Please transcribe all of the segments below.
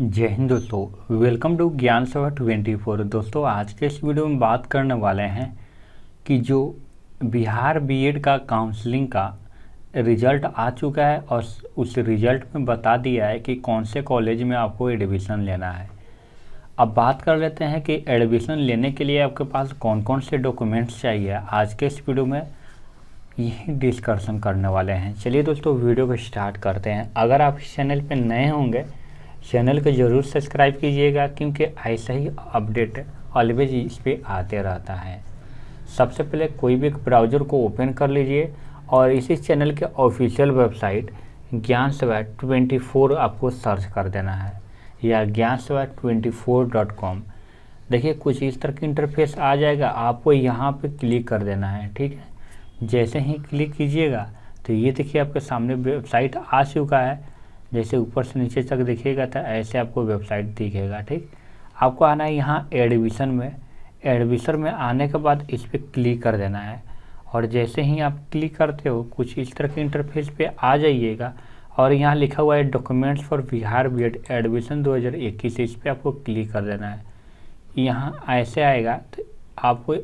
जय हिंद दोस्तों welcome to ज्ञान सभा ट्वेंटी फोर दोस्तों आज के इस वीडियो में बात करने वाले हैं कि जो बिहार बीएड का काउंसलिंग का रिजल्ट आ चुका है और उस रिजल्ट में बता दिया है कि कौन से कॉलेज में आपको एडमिशन लेना है अब बात कर लेते हैं कि एडमिशन लेने के लिए आपके पास कौन कौन से डॉक्यूमेंट्स चाहिए आज के इस वीडियो में यही डिस्कशन करने वाले हैं चलिए दोस्तों वीडियो को स्टार्ट करते हैं अगर आप इस चैनल पर नए होंगे चैनल को ज़रूर सब्सक्राइब कीजिएगा क्योंकि ऐसा ही अपडेट ऑलवेज इस पर आते रहता है सबसे पहले कोई भी ब्राउज़र को ओपन कर लीजिए और इसी चैनल के ऑफिशियल वेबसाइट ज्ञान सेवा ट्वेंटी फोर आपको सर्च कर देना है या ज्ञान सेवा ट्वेंटी फोर डॉट कॉम देखिए कुछ इस तरह की इंटरफेस आ जाएगा आपको यहाँ पे क्लिक कर देना है ठीक है जैसे ही क्लिक कीजिएगा तो ये देखिए आपके सामने वेबसाइट आ चुका है जैसे ऊपर से नीचे तक दिखेगा तो ऐसे आपको वेबसाइट दिखेगा ठीक आपको आना है यहाँ एडमिशन में एडमिशन में आने के बाद इस पर क्लिक कर देना है और जैसे ही आप क्लिक करते हो कुछ इस तरह के इंटरफेस पे आ जाइएगा और यहाँ लिखा हुआ है documents for Bihar B admission 2021 इस पर आपको क्लिक कर देना है यहाँ ऐसे आएगा तो आपको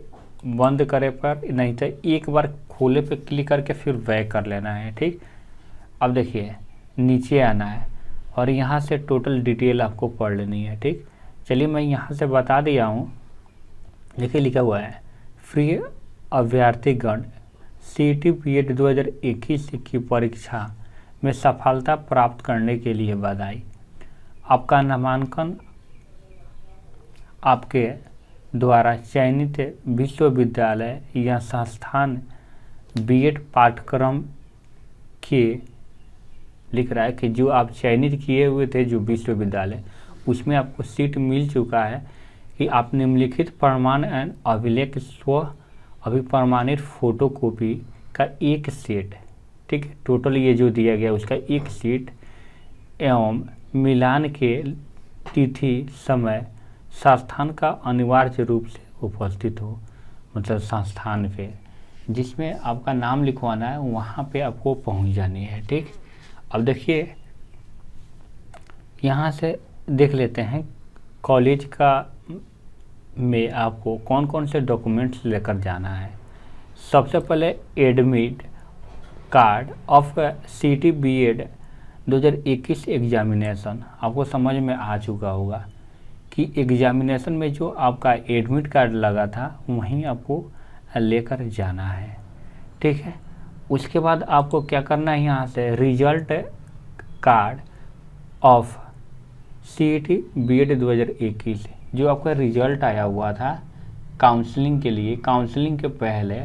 बंद करे पर नहीं तो एक बार खोले पे क्लिक करके फिर बैक कर लेना है ठीक अब देखिए नीचे आना है और यहाँ से टोटल डिटेल आपको पढ़ लेनी है ठीक चलिए मैं यहाँ से बता दिया हूँ देखिए लिखा हुआ है फ्री गण सी टी पी एड दो हज़ार इक्कीस की परीक्षा में सफलता प्राप्त करने के लिए बधाई आपका नामांकन आपके द्वारा चयनित विश्वविद्यालय या संस्थान बीएड e पाठ्यक्रम के लिख रहा है कि जो आप चयनित किए हुए थे जो विश्वविद्यालय उसमें आपको सीट मिल चुका है कि आप निम्नलिखित प्रमाण एंड अभिलेख स्व अभिप्रमाणित फोटो कॉपी का एक सेट ठीक टोटल ये जो दिया गया उसका एक सीट एवं मिलान के तिथि समय संस्थान का अनिवार्य रूप से उपस्थित हो मतलब संस्थान पे जिसमें आपका नाम लिखवाना है वहाँ पे आपको पहुँच जानी है ठीक अब देखिए यहाँ से देख लेते हैं कॉलेज का में आपको कौन कौन से डॉक्यूमेंट्स लेकर जाना है सबसे पहले admit card of C T B Ed दो हज़ार इक्कीस एग्जामिनेशन आपको समझ में आ चुका होगा कि एग्जामिनेशन में जो आपका एडमिट कार्ड लगा था वहीं आपको लेकर जाना है ठीक है उसके बाद आपको क्या करना है यहाँ से result card of C E T B Ed दो हज़ार इक्कीस जो आपका रिजल्ट आया हुआ था काउंसलिंग के लिए काउंसलिंग के पहले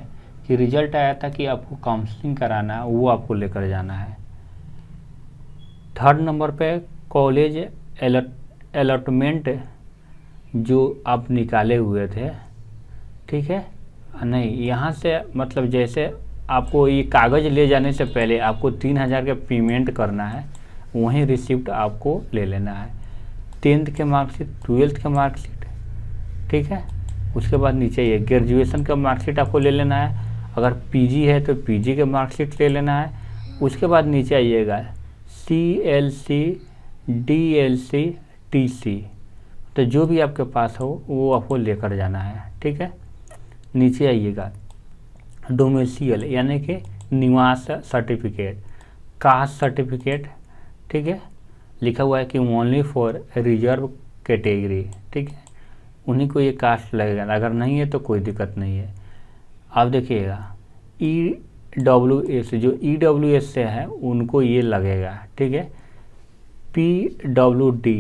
कि रिजल्ट आया था कि आपको काउंसलिंग कराना है वो आपको लेकर जाना है थर्ड नंबर पे कॉलेज अलॉटमेंट जो आप निकाले हुए थे ठीक है नहीं यहाँ से मतलब जैसे आपको ये कागज़ ले जाने से पहले आपको तीन हज़ार का पेमेंट करना है वहीं रिसिप्ट आपको ले लेना है टेंथ के मार्कशीट ट्वेल्थ के मार्कशीट ठीक है उसके बाद नीचे ये ग्रेजुएशन का मार्कशीट आपको ले लेना है अगर पीजी है तो पीजी के मार्कशीट ले लेना है उसके बाद नीचे आइएगा C L C D L C T C तो जो भी आपके पास हो वो आपको लेकर जाना है ठीक है नीचे आइएगा डोमेसियल यानी कि निवास सर्टिफिकेट कास्ट सर्टिफिकेट ठीक है लिखा हुआ है कि ओनली फॉर रिजर्व कैटेगरी ठीक है उन्हीं को ये कास्ट लगेगा अगर नहीं है तो कोई दिक्कत नहीं है अब देखिएगा ई डब्ल्यू एस जो ई डब्ल्यू एस से है उनको ये लगेगा ठीक है पी डब्ल्यू डी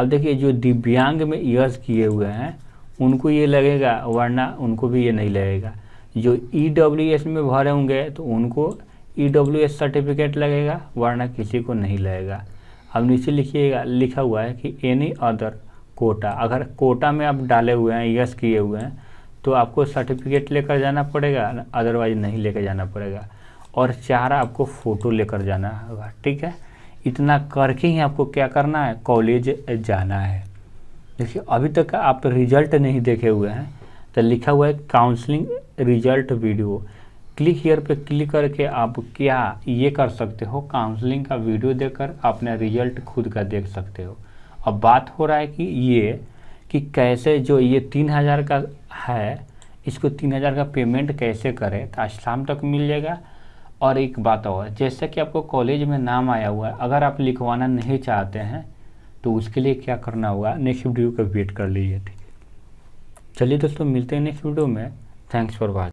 अब देखिए जो दिव्यांग में ईयर्स किए हुए हैं उनको ये लगेगा वरना उनको भी ये नहीं लगेगा जो ई e में भरे होंगे तो उनको ई e सर्टिफिकेट लगेगा वरना किसी को नहीं लगेगा अब नीचे लिखिएगा लिखा हुआ है कि एनी अदर कोटा अगर कोटा में आप डाले हुए हैं यस किए हुए हैं तो आपको सर्टिफिकेट लेकर जाना पड़ेगा अदरवाइज नहीं लेकर जाना पड़ेगा और चार आपको फ़ोटो लेकर जाना होगा ठीक है इतना करके ही आपको क्या करना है कॉलेज जाना है देखिए अभी तक आप रिजल्ट नहीं देखे हुए हैं तो लिखा हुआ है counselling result video click here पे क्लिक करके आप क्या ये कर सकते हो काउंसलिंग का वीडियो देकर अपना रिजल्ट खुद का देख सकते हो अब बात हो रहा है कि ये कि कैसे जो ये तीन हज़ार का है इसको तीन हज़ार का पेमेंट कैसे करें तो आज शाम तक मिल जाएगा और एक बात और जैसे कि आपको कॉलेज में नाम आया हुआ है अगर आप लिखवाना नहीं चाहते हैं तो उसके लिए क्या करना होगा नेक्स्ट वीडियो का वेट कर लीजिए ठीक चलिए दोस्तों मिलते हैं नेक्स्ट वीडियो में थैंक्स फॉर वॉचिंग